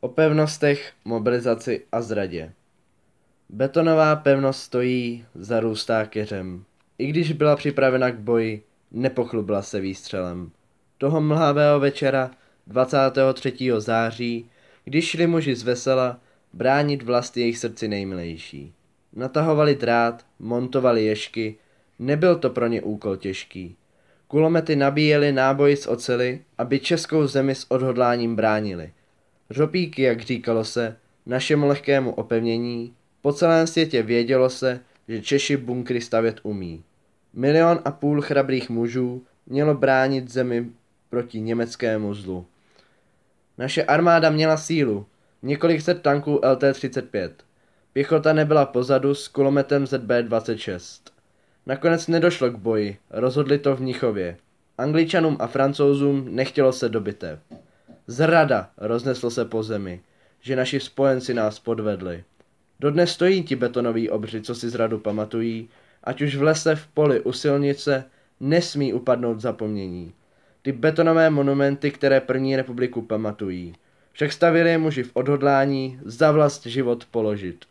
O pevnostech, mobilizaci a zradě. Betonová pevnost stojí, zarůstá keřem. I když byla připravena k boji, nepochlubila se výstřelem. Toho mlhavého večera, 23. září, když šli muži z vesela, bránit vlast jejich srdci nejmilejší. Natahovali drát, montovali ješky, nebyl to pro ně úkol těžký. Kulomety nabíjeli náboji z ocely, aby českou zemi s odhodláním bránili – Ropíky, jak říkalo se, našemu lehkému opevnění, po celém světě vědělo se, že Češi bunkry stavět umí. Milion a půl chrabrých mužů mělo bránit zemi proti německému zlu. Naše armáda měla sílu, několik set tanků LT-35. Pěchota nebyla pozadu s kulometem ZB-26. Nakonec nedošlo k boji, rozhodli to v Mnichově. Angličanům a francouzům nechtělo se dobitev. Zrada rozneslo se po zemi, že naši spojenci nás podvedli. Dodnes stojí ti betonoví obři, co si zradu pamatují, ať už v lese, v poli, u silnice, nesmí upadnout zapomnění. Ty betonové monumenty, které první republiku pamatují. Však stavili je muži v odhodlání za vlast život položit.